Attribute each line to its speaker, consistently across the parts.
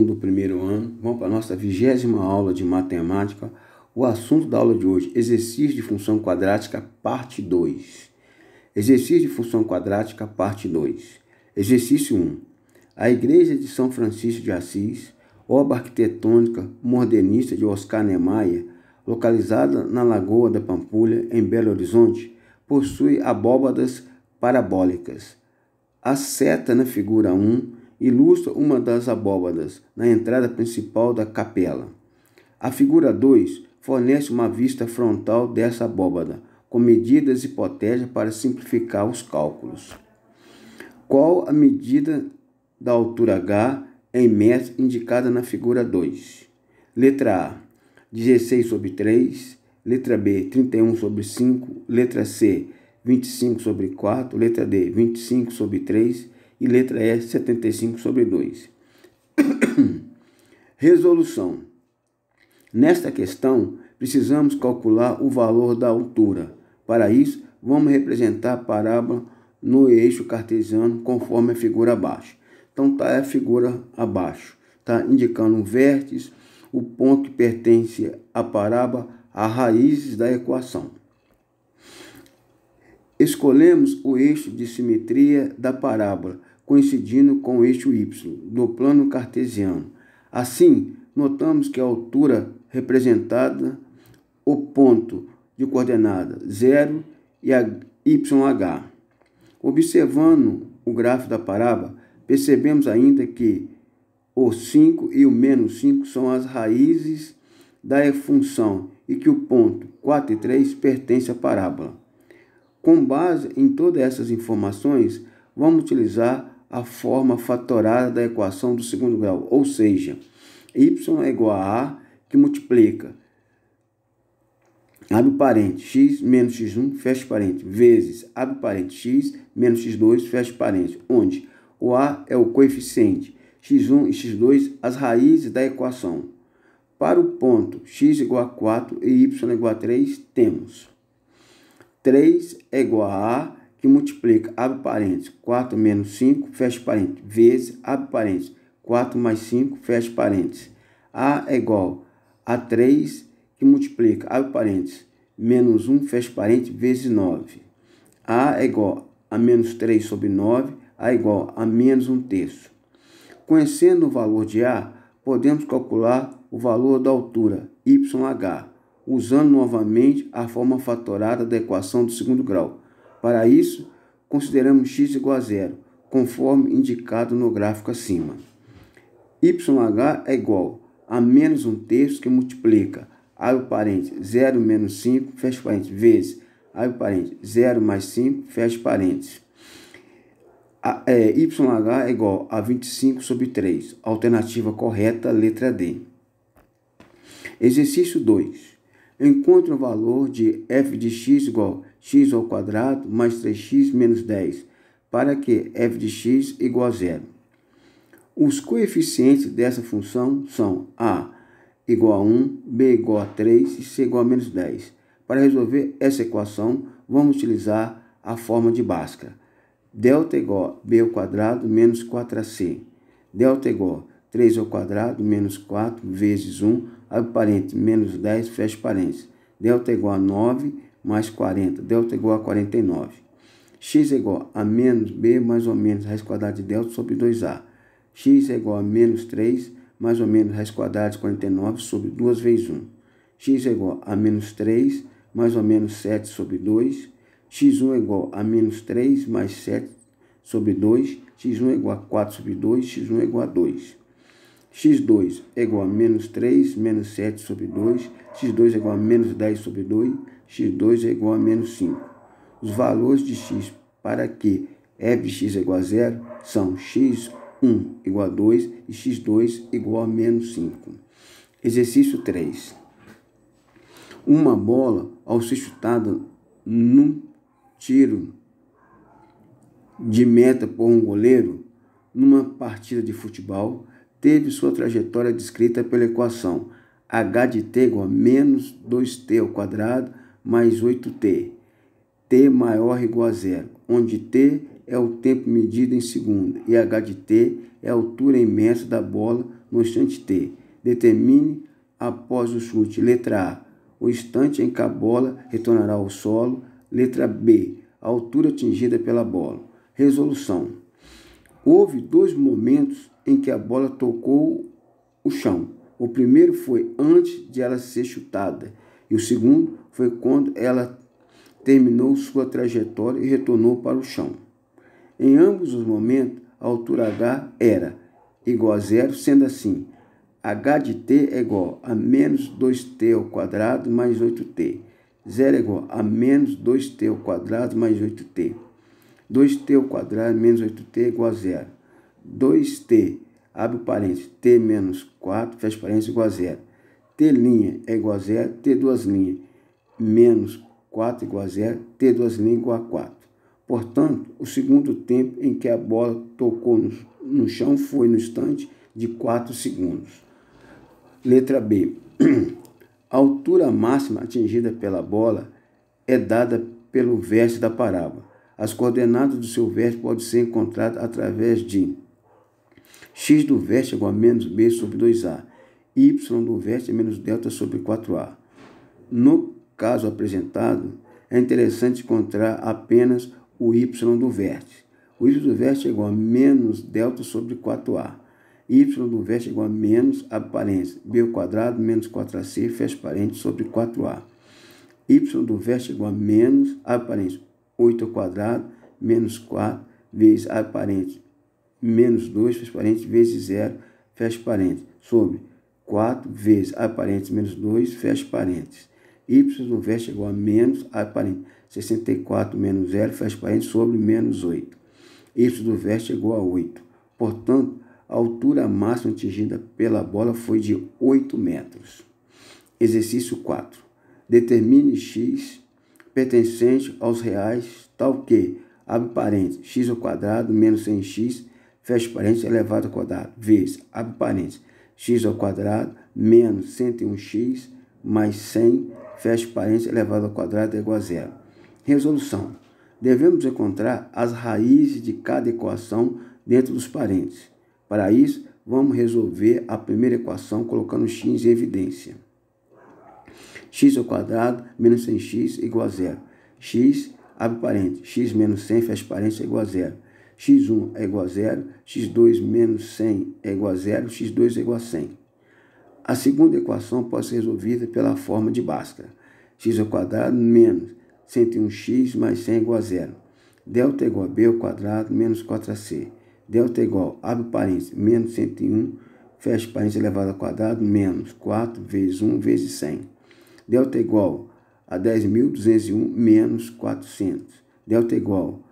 Speaker 1: do primeiro ano, vamos para a nossa vigésima aula de matemática. O assunto da aula de hoje, exercício de função quadrática, parte 2. Exercício de função quadrática, parte 2. Exercício 1. Um, a Igreja de São Francisco de Assis, obra arquitetônica modernista de Oscar Niemeyer, localizada na Lagoa da Pampulha, em Belo Horizonte, possui abóbadas parabólicas. A seta na figura 1 ilustra uma das abóbadas na entrada principal da capela. A figura 2 fornece uma vista frontal dessa abóbada, com medidas e hipotéticas para simplificar os cálculos. Qual a medida da altura H em metros indicada na figura 2? Letra A, 16 sobre 3, letra B, 31 sobre 5, letra C, 25 sobre 4, letra D, 25 sobre 3, e letra E 75 sobre 2. Resolução. Nesta questão, precisamos calcular o valor da altura. Para isso, vamos representar a parábola no eixo cartesiano conforme a figura abaixo. Então tá a figura abaixo, tá indicando o vértice, o ponto que pertence à parábola, as raízes da equação. Escolhemos o eixo de simetria da parábola coincidindo com o eixo y do plano cartesiano. Assim, notamos que a altura representada o ponto de coordenada 0 e a YH. Observando o gráfico da parábola, percebemos ainda que o 5 e o menos 5 são as raízes da função e que o ponto 4 e 3 pertence à parábola. Com base em todas essas informações, vamos utilizar a forma fatorada da equação do segundo grau, ou seja, y é igual a a que multiplica abre parente x menos x1 fecha parente vezes abre parente x menos x2 fecha parente, onde o a é o coeficiente x1 e x2 as raízes da equação. Para o ponto x igual a 4 e y igual a 3, temos 3 é igual a a que multiplica, abre parênteses, 4 menos 5, fecha parênteses, vezes, abre parênteses, 4 mais 5, fecha parênteses. A é igual a 3, que multiplica, abre parênteses, menos 1, fecha parênteses, vezes 9. A é igual a menos 3 sobre 9, A é igual a menos 1 terço. Conhecendo o valor de A, podemos calcular o valor da altura, YH, usando novamente a forma fatorada da equação do segundo grau para isso, consideramos x igual a zero, conforme indicado no gráfico acima. YH é igual a menos 1 terço que multiplica, abre parênteses, 0 menos 5, fecha parênteses, vezes, abre parênteses, 0 mais 5, fecha parênteses. A, é, YH é igual a 25 sobre 3. Alternativa correta, letra D. Exercício 2. Encontre o valor de f de x igual a x ao quadrado mais 3x menos 10, para que f de x igual a zero. Os coeficientes dessa função são a igual a 1, b igual a 3 e c igual a menos 10. Para resolver essa equação, vamos utilizar a forma de Bhaskara. Delta igual a b ao quadrado menos 4ac. Delta igual a 3 ao quadrado menos 4 vezes 1 abre parênteses, menos 10, fecha parênteses. Delta é igual a 9 mais 40, delta é igual a 49. x é igual a menos b mais ou menos raiz quadrada de delta sobre 2a. x é igual a menos 3 mais ou menos raiz quadrada de 49 sobre 2 vezes 1. x é igual a menos 3 mais ou menos 7 sobre 2. x1 é igual a menos 3 mais 7 sobre 2. x1 é igual a 4 sobre 2. x1 é igual a 2 x2 é igual a menos 3 menos 7 sobre 2, x2 é igual a menos 10 sobre 2, x2 é igual a menos 5. Os valores de x para que f é de x é igual a zero são x1 igual a 2 e x2 igual a menos 5. Exercício 3. Uma bola, ao ser chutada num tiro de meta por um goleiro, numa partida de futebol, teve sua trajetória descrita pela equação h de t é igual a menos 2t ao quadrado mais 8t, t maior ou igual a zero, onde t é o tempo medido em segundo e h de t é a altura em metros da bola no instante t. Determine após o chute, letra A, o instante em que a bola retornará ao solo, letra B, a altura atingida pela bola. Resolução. Houve dois momentos em que a bola tocou o chão. O primeiro foi antes de ela ser chutada, e o segundo foi quando ela terminou sua trajetória e retornou para o chão. Em ambos os momentos, a altura H era igual a zero, sendo assim, h de t é igual a menos 2t ao quadrado mais 8t. Zero é igual a menos 2t ao quadrado mais 8t. 2t ao quadrado menos 8t é igual a zero. 2t, abre parênteses, t menos 4, fecha parênteses, igual a zero. t' é igual a zero, t duas linhas, menos 4 igual a zero, t duas linhas igual a 4. Portanto, o segundo tempo em que a bola tocou no, no chão foi no instante de 4 segundos. Letra B. A altura máxima atingida pela bola é dada pelo verso da parábola. As coordenadas do seu verso podem ser encontradas através de x do vértice é igual a menos b sobre 2a, y do vértice é menos delta sobre 4a. No caso apresentado, é interessante encontrar apenas o y do vértice. O y do vértice é igual a menos delta sobre 4a. y do vértice é igual a menos, abre parênteses, b ao quadrado menos 4ac, fecha parênteses, sobre 4a. y do vértice é igual a menos, abre parênteses, 8 ao quadrado menos 4 vezes, abre parênteses, menos 2, fecha parênteses, vezes 0, fecha parênteses, sobre 4 vezes a parênteses menos 2, fecha parênteses. Y no verso é igual a menos a parênteses, 64 menos 0, fecha parênteses, sobre menos 8. Y do verso é igual a 8. Portanto, a altura máxima atingida pela bola foi de 8 metros. Exercício 4. Determine x pertencente aos reais, tal que, abre parênteses, x ao quadrado menos 100x fecha parênteses, é elevado ao quadrado, vezes, abre parênteses, x ao quadrado, menos 101x, mais 100, fecha parênteses, é elevado ao quadrado, é igual a zero. Resolução. Devemos encontrar as raízes de cada equação dentro dos parênteses. Para isso, vamos resolver a primeira equação colocando x em evidência. x ao quadrado menos 100x igual a zero. x, abre parênteses, x menos 100, fecha parênteses, é igual a zero x1 é igual a zero, x2 menos 100 é igual a zero, x2 é igual a 100. A segunda equação pode ser resolvida pela forma de Bhaskara. x ao quadrado menos 101x mais 100 é igual a zero. Delta é igual a b ao quadrado menos 4ac. Delta é igual, abre parênteses, menos 101, fecha parênteses elevado ao quadrado, menos 4 vezes 1 vezes 100. Delta é igual a 10.201 menos 400. Delta é igual a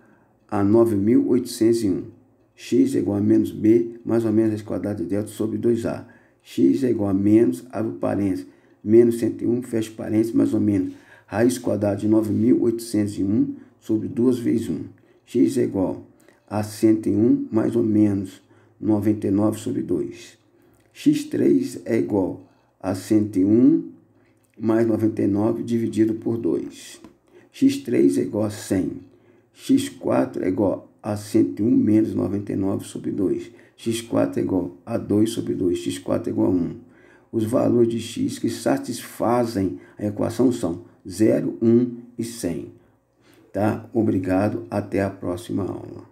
Speaker 1: a 9.801. x é igual a menos b, mais ou menos raiz quadrada de delta sobre 2a. x é igual a menos, abre parênteses, menos 101, fecha parênteses, mais ou menos raiz quadrada de 9.801 sobre 2 vezes 1. x é igual a 101, mais ou menos 99 sobre 2. x3 é igual a 101 mais 99 dividido por 2. x3 é igual a 100 x4 é igual a 101 menos 99 sobre 2. x4 é igual a 2 sobre 2. x4 é igual a 1. Os valores de x que satisfazem a equação são 0, 1 e 100. Tá? Obrigado, até a próxima aula.